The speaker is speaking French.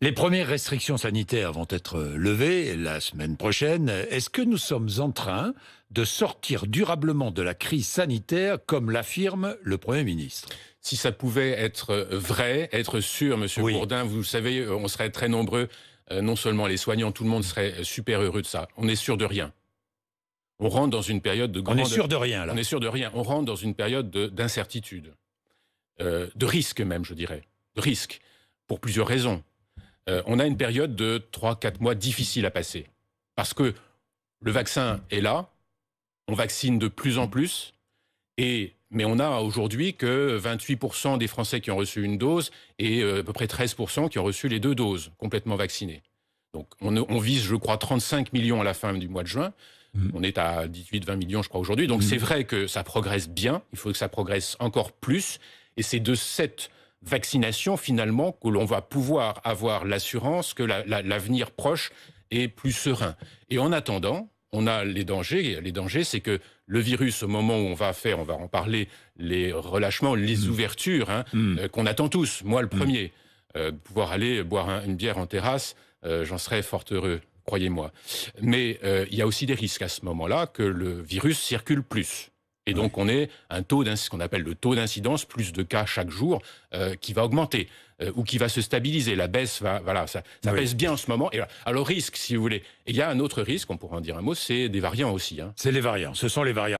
Les premières restrictions sanitaires vont être euh, levées la semaine prochaine. Est-ce que nous sommes en train de sortir durablement de la crise sanitaire, comme l'affirme le Premier ministre Si ça pouvait être euh, vrai, être sûr, Monsieur Bourdin, vous savez, euh, on serait très nombreux, non seulement les soignants, tout le monde serait super heureux de ça. On n'est sûr de rien. On rentre dans une période de On est sûr de rien, là. On est sûr de rien. On rentre dans une période d'incertitude, de risque même, je dirais, de risque, pour plusieurs raisons. Euh, on a une période de 3-4 mois difficile à passer. Parce que le vaccin est là, on vaccine de plus en plus, et, mais on a aujourd'hui que 28% des Français qui ont reçu une dose et euh, à peu près 13% qui ont reçu les deux doses complètement vaccinées. Donc on, vise, je crois, 35 millions à la fin du mois de juin. Mmh. On est à 18-20 millions, je crois, aujourd'hui. Donc mmh. c'est vrai que ça progresse bien, il faut que ça progresse encore plus. Et c'est de cette vaccination finalement que l'on va pouvoir avoir l'assurance que l'avenir proche est plus serein. Et en attendant, on a les dangers. Les dangers, c'est que le virus, au moment où on va faire, on va en parler, les relâchements, les mm. ouvertures hein, mm. euh, qu'on attend tous, moi le mm. premier, euh, pouvoir aller boire une bière en terrasse, euh, j'en serais fort heureux, croyez-moi. Mais il y a aussi des risques à ce moment-là que le virus circule plus. Et donc on est un taux ce qu'on appelle le taux d'incidence, plus de cas chaque jour, euh, qui va augmenter euh, ou qui va se stabiliser. La baisse va, voilà, ça, ça baisse bien en ce moment. Et, alors risque, si vous voulez. Et il y a un autre risque, on pourrait en dire un mot, c'est des variants aussi. Hein. C'est les variants. Ce sont les variants.